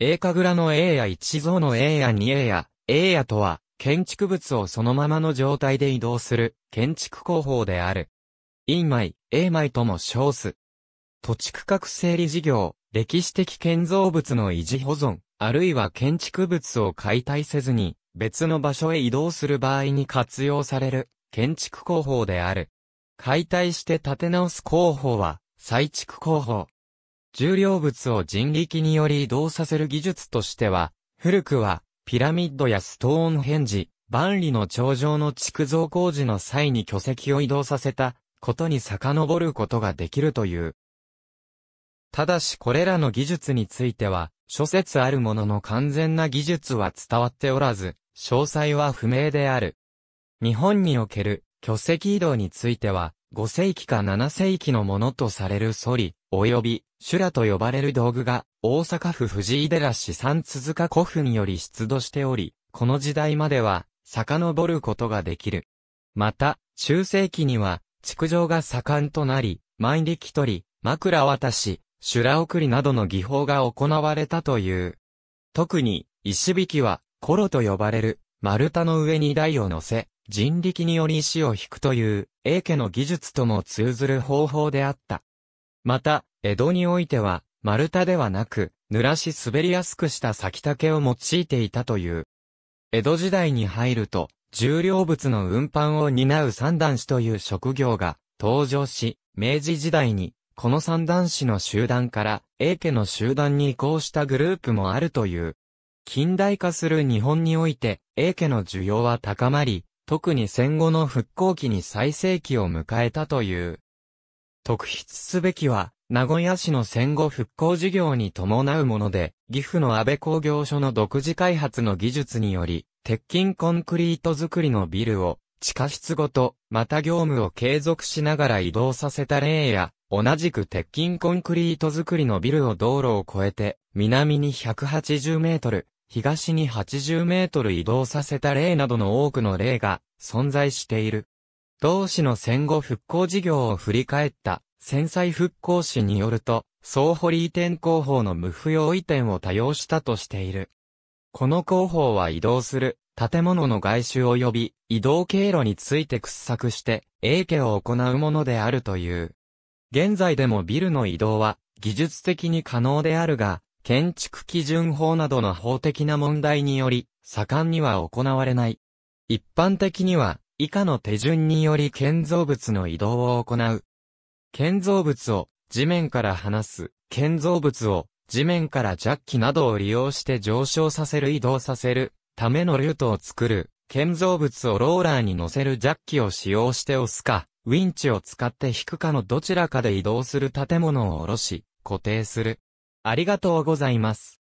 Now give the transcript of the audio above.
英家蔵の英や一蔵の英や二英や英やとは、建築物をそのままの状態で移動する建築工法である。陰米、英米とも称す。土地区画整理事業、歴史的建造物の維持保存、あるいは建築物を解体せずに、別の場所へ移動する場合に活用される建築工法である。解体して建て直す工法は、再築工法。重量物を人力により移動させる技術としては、古くは、ピラミッドやストーンヘンジ、万里の頂上の築造工事の際に巨石を移動させたことに遡ることができるという。ただしこれらの技術については、諸説あるものの完全な技術は伝わっておらず、詳細は不明である。日本における巨石移動については、5世紀か7世紀のものとされるソリ、及び修羅と呼ばれる道具が、大阪府藤井寺市三鈴鹿古墳より出土しており、この時代までは、遡ることができる。また、中世紀には、築城が盛んとなり、万力取り、枕渡し、修羅送りなどの技法が行われたという。特に、石引きは、コロと呼ばれる、丸太の上に台を乗せ、人力により石を引くという、英家の技術とも通ずる方法であった。また、江戸においては、丸太ではなく、濡らし滑りやすくした先竹を用いていたという。江戸時代に入ると、重量物の運搬を担う三段子という職業が登場し、明治時代に、この三段子の集団から、英家の集団に移行したグループもあるという。近代化する日本において、英家の需要は高まり、特に戦後の復興期に最盛期を迎えたという。特筆すべきは、名古屋市の戦後復興事業に伴うもので、岐阜の安倍工業所の独自開発の技術により、鉄筋コンクリート作りのビルを、地下室ごと、また業務を継続しながら移動させた例や、同じく鉄筋コンクリート作りのビルを道路を越えて、南に180メートル、東に80メートル移動させた例などの多くの例が存在している。同市の戦後復興事業を振り返った戦災復興史によると、総堀移転工法の無不要移転を多用したとしている。この工法は移動する建物の外周及び移動経路について掘削して英家を行うものであるという。現在でもビルの移動は技術的に可能であるが、建築基準法などの法的な問題により、盛んには行われない。一般的には、以下の手順により建造物の移動を行う。建造物を地面から離す。建造物を地面からジャッキなどを利用して上昇させる移動させるためのルートを作る。建造物をローラーに乗せるジャッキを使用して押すか、ウィンチを使って引くかのどちらかで移動する建物を下ろし、固定する。ありがとうございます。